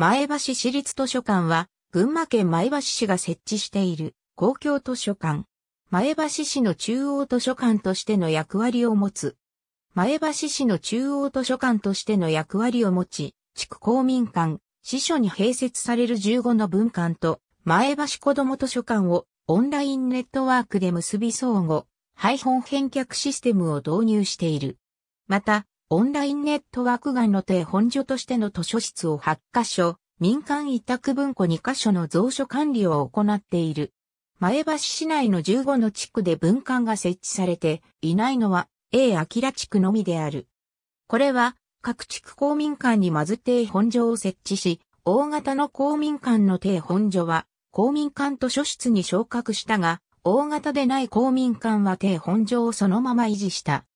前橋市立図書館は、群馬県前橋市が設置している公共図書館。前橋市の中央図書館としての役割を持つ。前橋市の中央図書館としての役割を持ち、地区公民館、市所に併設される15の文館と、前橋子ども図書館をオンラインネットワークで結び相互、配本返却システムを導入している。また、オンラインネットワーク外の定本所としての図書室を8カ所、民間委託文庫2カ所の蔵書管理を行っている。前橋市内の15の地区で文館が設置されていないのは A 明地区のみである。これは各地区公民館にまず定本所を設置し、大型の公民館の定本所は公民館図書室に昇格したが、大型でない公民館は定本所をそのまま維持した。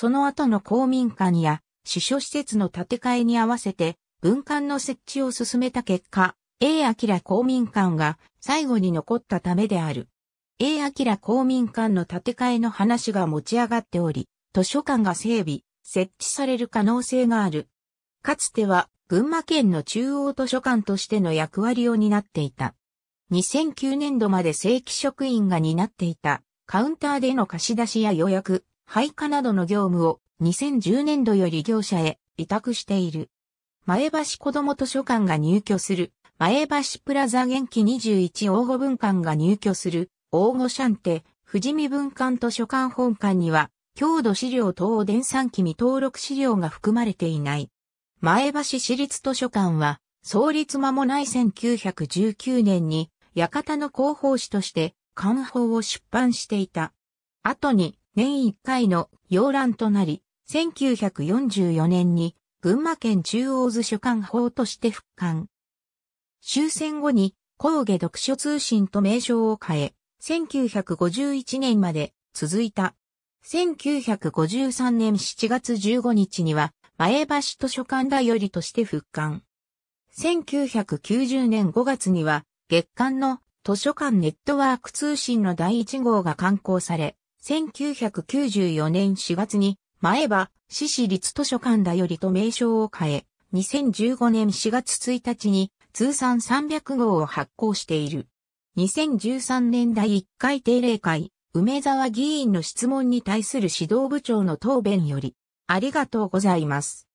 その後の公民館や支所施設の建て替えに合わせて文館の設置を進めた結果、A 明公民館が最後に残ったためである。A 明公民館の建て替えの話が持ち上がっており、図書館が整備、設置される可能性がある。かつては群馬県の中央図書館としての役割を担っていた。2009年度まで正規職員が担っていたカウンターでの貸し出しや予約、配下などの業務を2010年度より業者へ委託している。前橋子ども図書館が入居する、前橋プラザ元気21応募文館が入居する、応募シャンテ、富士見文館図書館本館には、郷土資料等伝算機未登録資料が含まれていない。前橋市立図書館は、創立間もない1919年に、館の広報誌として、官報を出版していた。後に、年1回の要覧となり、1944年に群馬県中央図書館法として復刊。終戦後に工芸読書通信と名称を変え、1951年まで続いた。1953年7月15日には前橋図書館だよりとして復刊。1990年5月には月刊の図書館ネットワーク通信の第1号が刊行され、1994年4月に、前は市市立図書館だよりと名称を変え、2015年4月1日に通算300号を発行している。2013年第1回定例会、梅沢議員の質問に対する指導部長の答弁より、ありがとうございます。